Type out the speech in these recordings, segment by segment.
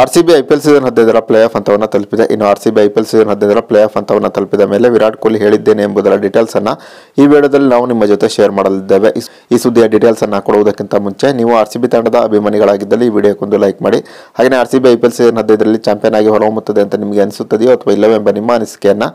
R C B I P L season ಹದಿನೈದರ playoff ಹಂತವನ್ನು ತಲುಪಿದೆ ಇನ್ನು R C B I P L season ಹದಿನೈದರ playoff ಹಂತವನ್ನು ತಲುಪಿದ ಮೇಲೆ ವಿರಾಟ್ ಕೊಹ್ಲಿ ಹೇಳಿದ್ದೇನೆ ಎಂಬುದರ ಡೀಟೇಲ್ಸ್ ಅನ್ನು ಈ ವಿಡಿಯೋದಲ್ಲಿ ನಾವು ನಿಮ್ಮ ಜೊತೆ ಶೇರ್ ಮಾಡಲಿದ್ದೇವೆ ಈ ಸುದ್ದಿಯ ಡೀಟೇಲ್ಸ್ ಅನ್ನು ಕೊಡುವುದಕ್ಕಿಂತ ಮುಂಚೆ ನೀವು ಆರ್ ಸಿ ಬಿ ತಂಡದ ಅಭಿಮಾನಿಗಳಾಗಿದ್ದಲ್ಲಿ ಈ ವಿಡಿಯೋಕ್ಕೊಂದು ಲೈಕ್ ಮಾಡಿ ಹಾಗೆ R C B I P L season ಹದಿನೈದರಲ್ಲಿ ಚಾಂಪಿಯನ್ ಆಗಿ ಹೊರಹೊಮ್ಮುತ್ತದೆ ಅಂತ ನಿಮಗೆ ಅನಿಸುತ್ತದೆಯೋ ಅಥವಾ ಇಲ್ಲವೇ ಎಂಬ ನಿಮ್ಮ ಅನಿಸಿಕೆಯನ್ನು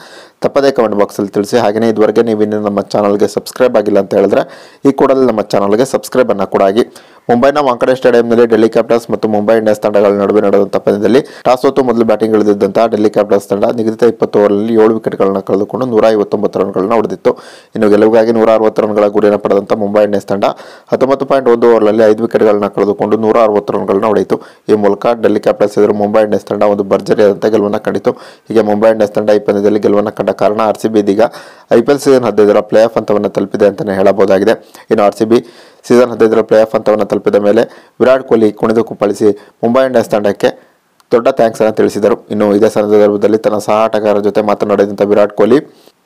ತಪ್ಪದೇ ಕಮೆಂಟ್ ಬಾಕ್ಸಲ್ಲಿ ತಿಳಿಸಿ ಹಾಗೆಯೇ ಇದುವರೆಗೆ ನೀವು ಇನ್ನೂ ನಮ್ಮ ಚಾನಲ್ಗೆ ಸಬ್ಸ್ಕ್ರೈಬ್ ಆಗಿಲ್ಲ ಅಂತ ಹೇಳಿದ್ರೆ ಈ ಕೂಡಲೇ ನಮ್ಮ ಚಾನಲ್ಗೆ ಸಬ್ಸ್ಕ್ರೈಬ್ ಅನ್ನು ಕೂಡ ಆಗಿ ಮುಂಬೈನ ವಾಂಕಡೆ ಸ್ಟೇಡಿಯಂನಲ್ಲಿ ಡೆಲ್ಲಿ ಕ್ಯಾಪಿಟಲ್ಸ್ ಮತ್ತು ಮುಂಬೈ ಇಂಡಿಯನ್ಸ್ ತಂಡಗಳ ನಡುವೆ ನಡೆದಂತಹ ಪಂದ್ಯದಲ್ಲಿ ಟಾಸ್ ಹೊತ್ತು ಮೊದಲು ಬ್ಯಾಟಿಂಗ್ ಇಳಿದಿದ್ದಂತಹ ಡೆಲ್ಲಿ ಕ್ಯಾಪಿಟಲ್ಸ್ ತಂಡ ನಿಗದಿತ ಇಪ್ಪತ್ತು ಓವರ್ನಲ್ಲಿ ಏಳು ವಿಕೆಟ್ಗಳನ್ನು ಕಳೆದುಕೊಂಡು ನೂರ ಐವತ್ತೊಂಬತ್ತು ರನ್ಗಳನ್ನು ಹೊಡೆದಿತ್ತು ಇನ್ನು ಗೆಲುವಿಗಾಗಿ ನೂರ ಅರವತ್ತು ರನ್ಗಳ ಗುರಿಯನ್ನು ಪಡೆದಂಥ ಮುಂಬೈ ಇಂಡಿಯನ್ಸ್ ತಂಡ ಹತ್ತೊಂಬತ್ತು ಪಾಯಿಂಟ್ ಒಂದು ಓವರ್ನಲ್ಲಿ ಐದು ವಿಕೆಟ್ಗಳನ್ನು ಕಳೆದುಕೊಂಡು ನೂರ ಅರವತ್ತು ರನ್ಗಳನ್ನು ಹೊಡೆಯಿತು ಈ ಮೂಲಕ ಡೆಲ್ಲಿ ಕ್ಯಾಪಿಟಲ್ಸ್ ಎದುರು ಮುಂಬೈ ಇಂಡಿಯನ್ಸ್ ತಂಡ ಒಂದು ಅಂತ ಗೆಲುವನ್ನು ಕಂಡಿತು ಹೀಗೆ ಮುಂಬೈ ಇಂಡಿಯನ್ಸ್ ತಂಡ ಈ ಪಂದ್ಯದಲ್ಲಿ ಗೆಲುವನ್ನು ಕಂಡ ಕಾರಣ ಆರ್ ಸಿ ಬಿ ಇದೀಗ ಐ ಪಿ ಎಲ್ ಸೀಸನ್ ಹದಿನೈದರ ಪ್ಲೇ ಆಫ್ ಹಂತವನ್ನು ತಲುಪಿದೆ ಅಂತಲೇ ಹೇಳಬಹುದಾಗಿದೆ ಇನ್ನು ಆರ್ ಸಿ ಬಿ ಸೀಸನ್ ಹದಿನೈದರ ಪ್ಲೇ ಆಫ್ ಹಂತವನ್ನು ತಲುಪಿದ ಮೇಲೆ ವಿರಾಟ್ ಕೊಹ್ಲಿ ಕುಣಿದು ಕುಪ್ಪಳಿಸಿ ಮುಂಬೈ ಇಂಡಿಯನ್ಸ್ ತಂಡಕ್ಕೆ ದೊಡ್ಡ ಥ್ಯಾಂಕ್ಸ್ ಅನ್ನು ತಿಳಿಸಿದರು ಇನ್ನು ಇದೇ ಸಂದರ್ಭದಲ್ಲಿ ತನ್ನ ಸಹ ಆಟಗಾರರ ಜೊತೆ ಮಾತನಾಡಿದಂಥ ವಿರಾಟ್ ಕೊಹ್ಲಿ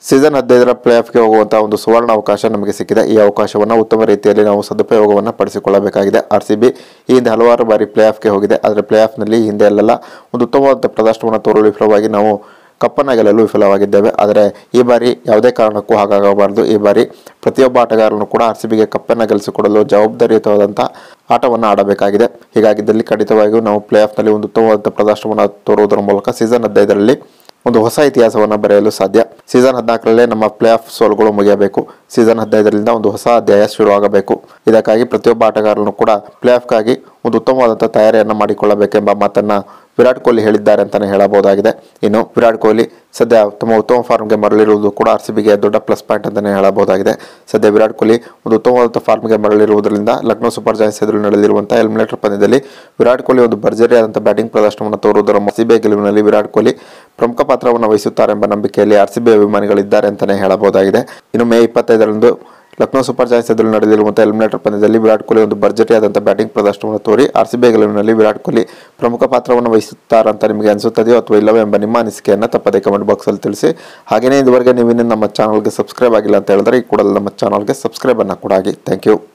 ಸೀಸನ್ ಹದಿನೈದರ ಪ್ಲೇ ಆಫ್ಗೆ ಹೋಗುವಂಥ ಒಂದು ಸುವರ್ಣ ಅವಕಾಶ ನಮಗೆ ಸಿಕ್ಕಿದೆ ಈ ಅವಕಾಶವನ್ನು ಉತ್ತಮ ರೀತಿಯಲ್ಲಿ ನಾವು ಸದುಪಯೋಗವನ್ನು ಪಡಿಸಿಕೊಳ್ಳಬೇಕಾಗಿದೆ ಆರ್ ಸಿ ಬಿ ಈ ಹಿಂದೆ ಹಲವಾರು ಬಾರಿ ಪ್ಲೇ ಆಫ್ಗೆ ಹೋಗಿದೆ ಆದರೆ ಪ್ಲೇ ಆಫ್ನಲ್ಲಿ ಹಿಂದೆ ಅಲ್ಲೆಲ್ಲ ಒಂದು ಉತ್ತಮವಾದ ಪ್ರದರ್ಶನವನ್ನು ತೋರಲು ವಿಫಲವಾಗಿ ನಾವು ಕಪ್ಪನ್ನು ಗೆಲ್ಲಲು ವಿಫಲವಾಗಿದ್ದೇವೆ ಆದರೆ ಈ ಬಾರಿ ಯಾವುದೇ ಕಾರಣಕ್ಕೂ ಹಾಗಾಗಬಾರದು ಈ ಬಾರಿ ಪ್ರತಿಯೊಬ್ಬ ಆಟಗಾರನು ಕೂಡ ಆರ್ ಸಿಬಿಗೆ ಬಿಗೆ ಕಪ್ಪನ್ನು ಗೆಲ್ಲಿಸಿಕೊಡಲು ಜವಾಬ್ದಾರಿಯುತವಾದಂಥ ಆಟವನ್ನು ಆಡಬೇಕಾಗಿದೆ ಹೀಗಾಗಿದ್ದಲ್ಲಿ ಖಂಡಿತವಾಗಿಯೂ ನಾವು ಪ್ಲೇ ಆಫ್ನಲ್ಲಿ ಒಂದು ಉತ್ತಮವಾದ ಪ್ರದರ್ಶನವನ್ನು ತೋರುವುದರ ಮೂಲಕ ಸೀಸನ್ ಹದಿನೈದರಲ್ಲಿ ಒಂದು ಹೊಸ ಇತಿಹಾಸವನ್ನು ಬರೆಯಲು ಸಾಧ್ಯ ಸೀಸನ್ ಹದಿನಾಲ್ಕರಲ್ಲೇ ನಮ್ಮ ಪ್ಲೇ ಆಫ್ ಸೋಲ್ಗಳು ಮುಗಿಯಬೇಕು ಸೀಸನ್ ಹದಿನೈದರಿಂದ ಒಂದು ಹೊಸ ಅಧ್ಯಾಯ ಶುರುವಾಗಬೇಕು ಇದಕ್ಕಾಗಿ ಪ್ರತಿಯೊಬ್ಬ ಆಟಗಾರನು ಕೂಡ ಪ್ಲೇ ಆಫ್ಗಾಗಿ ಒಂದು ಉತ್ತಮವಾದಂಥ ತಯಾರಿಯನ್ನು ಮಾಡಿಕೊಳ್ಳಬೇಕೆಂಬ ಮಾತನ್ನು ವಿರಾಟ್ ಕೊಹ್ಲಿ ಹೇಳಿದ್ದಾರೆ ಅಂತಲೇ ಹೇಳಬಹುದಾಗಿದೆ ಇನ್ನು ವಿರಾಟ್ ಕೊಹ್ಲಿ ಸದ್ಯ ಉತ್ತಮ ಉತ್ತಮ ಫಾರ್ಮ್ಗೆ ಮರಳಿರುವುದು ಕೂಡ ಆರ್ ಸಿ ದೊಡ್ಡ ಪ್ಲಸ್ ಪಾಯಿಂಟ್ ಅಂತಲೇ ಹೇಳಬಹುದಾಗಿದೆ ಸದ್ಯ ವಿರಾಟ್ ಕೊಹ್ಲಿ ಒಂದು ಉತ್ತಮವಾದ ಫಾರ್ಮ್ಗೆ ಮರಳಿರುವುದರಿಂದ ಲಕ್ನೋ ಸೂಪರ್ ಜಾಯಿಂಟ್ಸ್ ಎದುರು ನಡೆದಿರುವಂಥ ಎಲಿಮಿನೇಟರ್ ಪಂದ್ಯದಲ್ಲಿ ವಿರಾಟ್ ಕೊಹ್ಲಿ ಒಂದು ಭರ್ಜರಿಯಾದಂಥ ಬ್ಯಾಟಿಂಗ್ ಪ್ರದರ್ಶನವನ್ನು ತೋರುವುದರ ಸಿಬಿಐ ಗೆಲುವಿನಲ್ಲಿ ವಿರಾಟ್ ಕೊಹ್ಲಿ ಪ್ರಮುಖ ಪಾತ್ರವನ್ನು ವಹಿಸುತ್ತಾರೆಂಬ ನಂಬಿಕೆಯಲ್ಲಿ ಆರ್ ಸಿ ಬಿ ಅಭಿಮಾನಿಗಳಿದ್ದಾರೆ ಅಂತಲೇ ಹೇಳಬಹುದಾಗಿದೆ ಇನ್ನು ಮೇ ಇಪ್ಪತ್ತೈದರಂದು ಲಕ್ನೋ ಸೂಪರ್ ಜಾಯಿಂಟ್ಸ್ ಎದುರು ನಡೆದಿರುವ ಎಲಿಮಿನೇಟರ್ ಪಂದ್ಯದಲ್ಲಿ ವಿರಾಟ್ ಕೊಹ್ಲಿ ಒಂದು ಆದಂಥ ಬ್ಯಾಟಿಂಗ್ ಪ್ರದರ್ಶನವನ್ನು ತೋರಿ ಆರ್ ಸಿ ಗೆಲುವಿನಲ್ಲಿ ವಿರಾಟ್ ಕೊಹ್ಲಿ ಪ್ರಮುಖ ಪಾತ್ರವನ್ನು ವಹಿಸುತ್ತಾರಂತ ನಿಮಗೆ ಅನಿಸುತ್ತದೆಯೋ ಅಥವಾ ಇಲ್ಲವೋ ಎಂಬ ನಿಮ್ಮ ಅನಿಸಿಕೆಯನ್ನು ತಪ್ಪದೇ ಕಮೆಂಟ್ ಬಾಕ್ಸಲ್ಲಿ ತಿಳಿಸಿ ಹಾಗೆಯೇ ಇದುವರೆಗೆ ನೀವಿನ ನಮ್ಮ ಚಾನಲ್ಗೆ ಸಬ್ಸ್ಕ್ರೈಬ್ ಆಗಿಲ್ಲ ಅಂತ ಹೇಳಿದ್ರೆ ಈ ಕೂಡಲೇ ನಮ್ಮ ಚಾನಲ್ಗೆ ಅನ್ನು ಕೂಡ ಆಗಿ ಥ್ಯಾಂಕ್ ಯು